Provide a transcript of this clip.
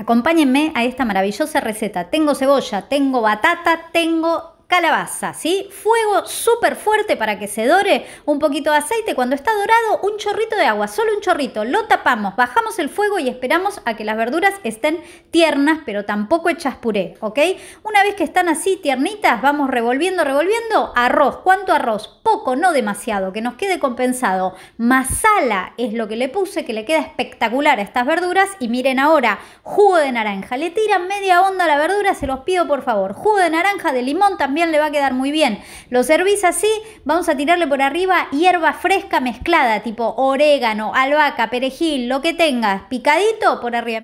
Acompáñenme a esta maravillosa receta. Tengo cebolla, tengo batata, tengo calabaza, ¿sí? Fuego súper fuerte para que se dore, un poquito de aceite, cuando está dorado un chorrito de agua, solo un chorrito, lo tapamos, bajamos el fuego y esperamos a que las verduras estén tiernas, pero tampoco hechas puré, ¿ok? Una vez que están así tiernitas, vamos revolviendo, revolviendo, arroz, ¿cuánto arroz? Poco, no demasiado, que nos quede compensado. Masala es lo que le puse, que le queda espectacular a estas verduras y miren ahora, jugo de naranja, le tiran media onda a la verdura, se los pido por favor, jugo de naranja, de limón también, le va a quedar muy bien. Lo servís así, vamos a tirarle por arriba hierba fresca mezclada, tipo orégano, albahaca, perejil, lo que tengas, picadito por arriba.